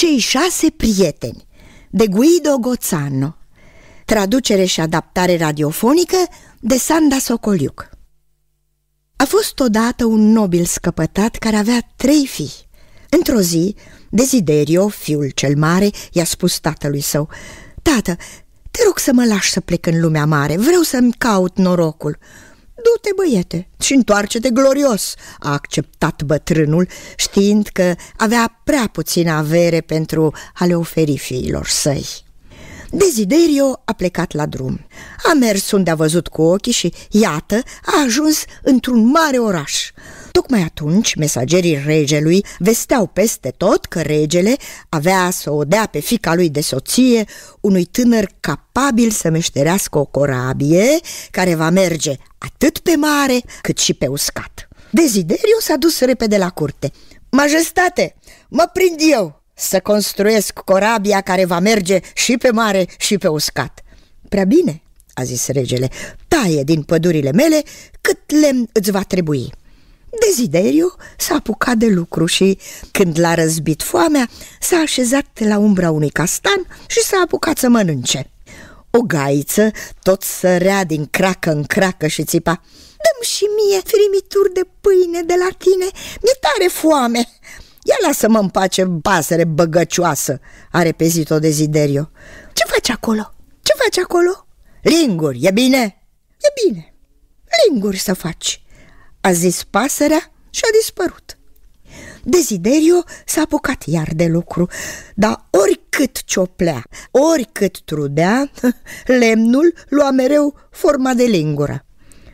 Cei șase prieteni de Guido Gozzano Traducere și adaptare radiofonică de Sanda Socoliuc A fost odată un nobil scăpătat care avea trei fii. Într-o zi, Desiderio, fiul cel mare, i-a spus tatălui său Tată, te rog să mă lași să plec în lumea mare, vreau să-mi caut norocul Du-te, băiete, și întoarce-te glorios, a acceptat bătrânul, știind că avea prea puțină avere pentru a le oferi fiilor săi. Desiderio a plecat la drum. A mers unde a văzut cu ochii și, iată, a ajuns într-un mare oraș. Tocmai atunci, mesagerii regelui vesteau peste tot că regele avea să o dea pe fica lui de soție unui tânăr capabil să meșterească o corabie care va merge atât pe mare cât și pe uscat. Dezideriu s-a dus repede la curte. Majestate, mă prind eu să construiesc corabia care va merge și pe mare și pe uscat. Prea bine, a zis regele, taie din pădurile mele cât lemn îți va trebui. Dezideriu s-a apucat de lucru și, când l-a răzbit foamea, s-a așezat la umbra unui castan și s-a apucat să mănânce. O gaiță tot sărea din cracă în cracă și țipa mi și mie frimituri de pâine de la tine, mi-e tare foame Ia lasă-mă în pace, basere băgăcioasă, a repezit-o Deziderio Ce faci acolo? Ce faci acolo? Linguri, e bine? E bine, linguri să faci a zis pasărea și a dispărut. Deziderio s-a apucat iar de lucru, dar oricât cioplea, oricât trudea, lemnul lua mereu forma de lingură.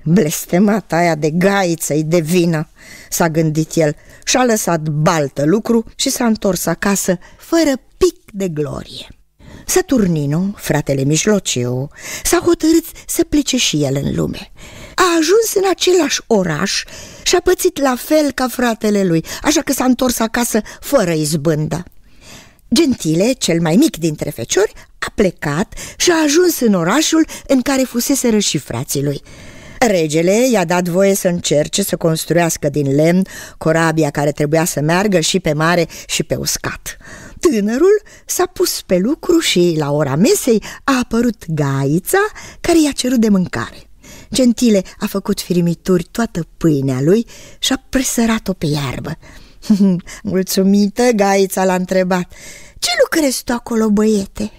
Blestemat aia de gaiță-i de vină, s-a gândit el și-a lăsat baltă lucru și s-a întors acasă fără pic de glorie. Saturnino, fratele mijlociu, s-a hotărât să plece și el în lume – a ajuns în același oraș și a pățit la fel ca fratele lui, așa că s-a întors acasă fără izbândă. Gentile, cel mai mic dintre feciori, a plecat și a ajuns în orașul în care fuseseră și frații lui. Regele i-a dat voie să încerce să construiască din lemn corabia care trebuia să meargă și pe mare și pe uscat. Tânărul s-a pus pe lucru și la ora mesei a apărut gaița care i-a cerut de mâncare. Gentile a făcut firimituri toată pâinea lui și a presărat-o pe iarbă. Mulțumită, gaița l-a întrebat. Ce lucrezi tu acolo, băiete?"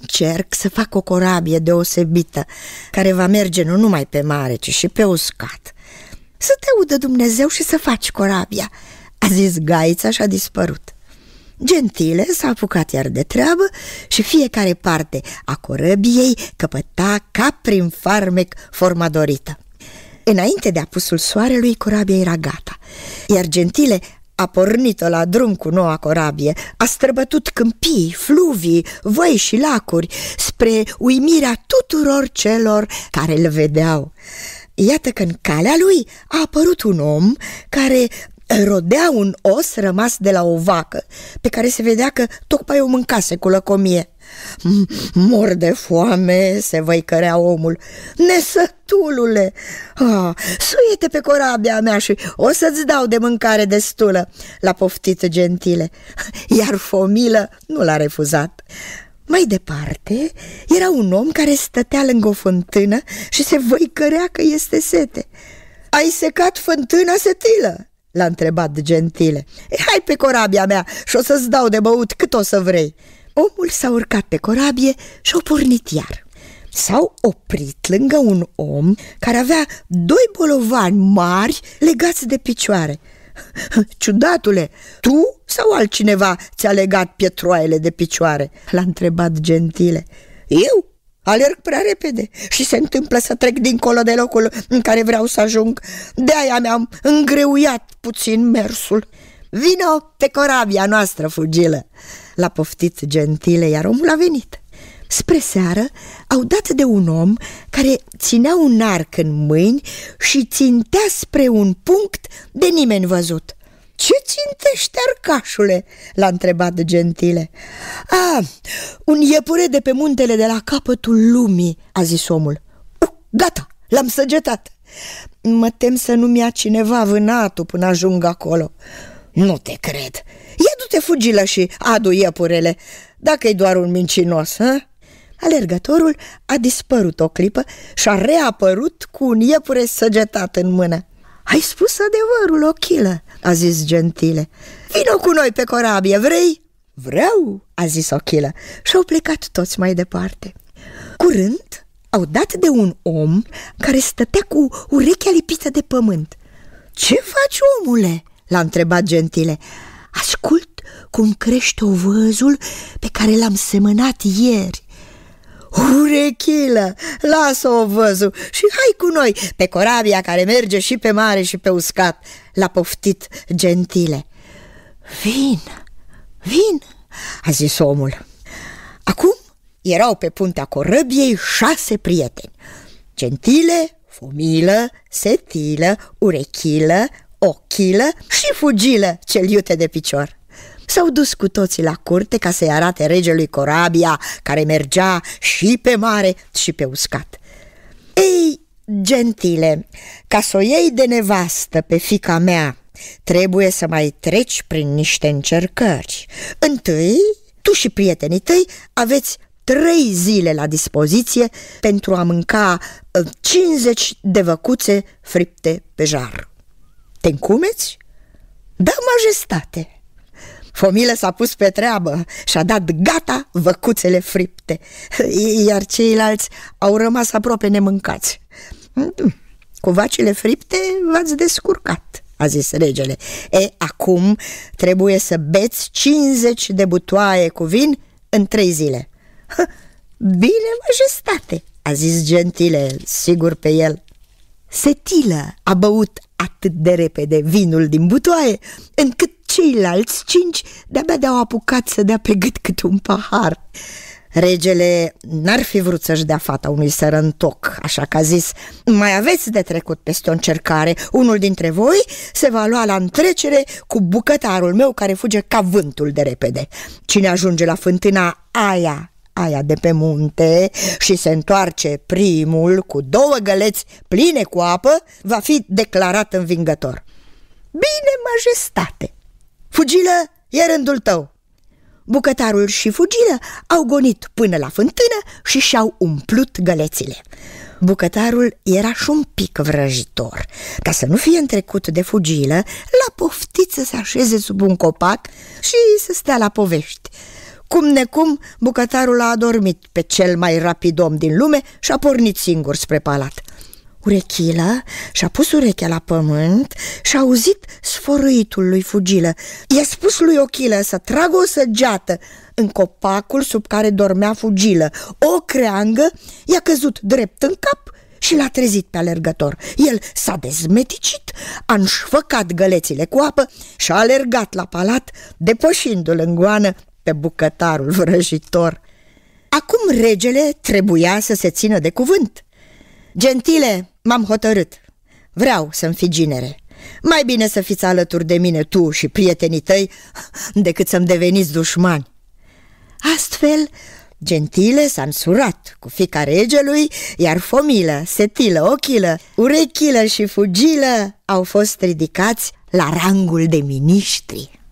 Încerc să fac o corabie deosebită, care va merge nu numai pe mare, ci și pe uscat. Să te audă Dumnezeu și să faci corabia, a zis gaița și a dispărut. Gentile s-a apucat iar de treabă și fiecare parte a corăbiei căpăta ca prin farmec forma dorită. Înainte de apusul soarelui, corabia era gata, iar Gentile a pornit-o la drum cu noua corabie, a străbătut câmpii, fluvii, voi și lacuri, spre uimirea tuturor celor care îl vedeau. Iată că în calea lui a apărut un om care rodea un os rămas de la o vacă, pe care se vedea că tocmai o mâncase cu lăcomie. Mor de foame, se văicărea omul. Nesătulule! Ah, suiete pe corabia mea și o să-ți dau de mâncare destulă, la a poftit gentile. Iar Fomilă nu l-a refuzat. Mai departe era un om care stătea lângă o fântână și se văicărea că este sete. Ai secat fântâna setilă, l-a întrebat gentile. E, hai pe corabia mea și o să-ți dau de băut cât o să vrei. Omul s-a urcat pe corabie și a pornit iar. S-au oprit lângă un om care avea doi bolovani mari legați de picioare. Ciudatule, tu sau altcineva ți-a legat pietroaiele de picioare? L-a întrebat gentile. Eu? Alerg prea repede și se întâmplă să trec dincolo de locul în care vreau să ajung. De-aia mi-am îngreuiat puțin mersul. Vino pe corabia noastră, fugilă!" L-a poftit gentile, iar omul a venit. Spre seară au dat de un om care ținea un arc în mâini și țintea spre un punct de nimeni văzut. Ce țintește, arcașule?" l-a întrebat Gentile. A, un iepure de pe muntele de la capătul lumii," a zis omul. gata, l-am săgetat. Mă tem să nu-mi ia cineva vânatul până ajung acolo." Nu te cred. Ia du-te fugilă și adu iepurele, dacă e doar un mincinos, ha? Alergătorul a dispărut o clipă și a reapărut cu un iepure săgetat în mână. Ai spus adevărul, ochilă, a zis Gentile. Vino cu noi pe corabie, vrei? Vreau, a zis Ochilă și au plecat toți mai departe. Curând au dat de un om care stătea cu urechea lipită de pământ. Ce faci, omule?" l-a întrebat Gentile. Ascult cum crește ovăzul pe care l-am semănat ieri. Urechilă, lasă-o văzu și hai cu noi pe corabia care merge și pe mare și pe uscat, l-a poftit gentile. Vin, vin, a zis omul. Acum erau pe puntea corăbiei șase prieteni. Gentile, fumilă, setilă, urechilă, ochilă și fugilă cel iute de picior. S-au dus cu toții la curte ca să-i arate regelui corabia care mergea și pe mare și pe uscat. Ei, gentile, ca să o iei de nevastă pe fica mea, trebuie să mai treci prin niște încercări. Întâi, tu și prietenii tăi aveți trei zile la dispoziție pentru a mânca 50 ă, de văcuțe fripte pe jar. Te încumeți? Da, majestate! Fomilă s-a pus pe treabă și a dat gata văcuțele fripte, iar ceilalți au rămas aproape nemâncați. Mm, cu vacile fripte v-ați descurcat, a zis regele. E, acum trebuie să beți 50 de butoaie cu vin în trei zile. Bine, majestate, a zis gentile, sigur pe el. Setilă a băut atât de repede vinul din butoaie, încât Ceilalți cinci de-abia de-au apucat să dea pe gât cât un pahar. Regele n-ar fi vrut să-și dea fata unui sărăntoc, așa că a zis Mai aveți de trecut peste o încercare, unul dintre voi se va lua la întrecere cu bucătarul meu care fuge ca vântul de repede Cine ajunge la fântâna aia, aia de pe munte și se întoarce primul cu două găleți pline cu apă, va fi declarat învingător Bine, majestate, Fugilă, e rândul tău! Bucătarul și fugilă au gonit până la fântână și și-au umplut gălețile. Bucătarul era și un pic vrăjitor. Ca să nu fie întrecut de fugilă, l-a poftit să se așeze sub un copac și să stea la povești. Cum necum, bucătarul a adormit pe cel mai rapid om din lume și a pornit singur spre palat urechilă, și-a pus urechea la pământ și-a auzit sfărâitul lui Fugilă. I-a spus lui Ochilă să tragă o săgeată în copacul sub care dormea Fugilă. O creangă i-a căzut drept în cap și l-a trezit pe alergător. El s-a dezmeticit, a înșfăcat gălețile cu apă și a alergat la palat, depășindu-l în goană pe bucătarul vrăjitor. Acum regele trebuia să se țină de cuvânt Gentile, m-am hotărât. Vreau să-mi fi ginere. Mai bine să fiți alături de mine tu și prietenii tăi decât să-mi deveniți dușmani. Astfel, Gentile s-a însurat cu fica regelui, iar Fomilă, Setilă, Ochilă, Urechilă și Fugilă au fost ridicați la rangul de miniștri.